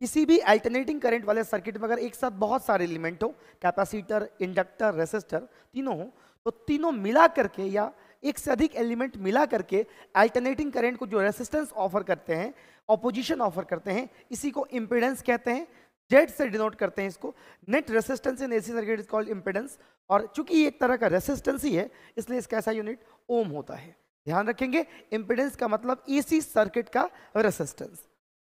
किसी भी alternating current वाले सर्किट में अगर एक साथ बहुत सारे एलिमेंट हो कैपेसिटर इंडक्टर रेसिस्टर तीनों हो तो तीनों मिला करके या एक से अधिक एलिमेंट मिला करके अल्टरनेटिंग करंट को जो रेसिस्टेंस ऑफर करते हैं ऑपोजिशन ऑफर करते हैं इसी को इम्पिडेंस कहते हैं जेड से डिनोट करते हैं इसको net resistance in AC circuit is called impedance और चूंकि एक तरह का रेसिस्टेंस ही है इसलिए इसका ऐसा यूनिट ओम होता है ध्यान रखेंगे इम्पिडेंस का मतलब एसी सर्किट का रेसिस्टेंस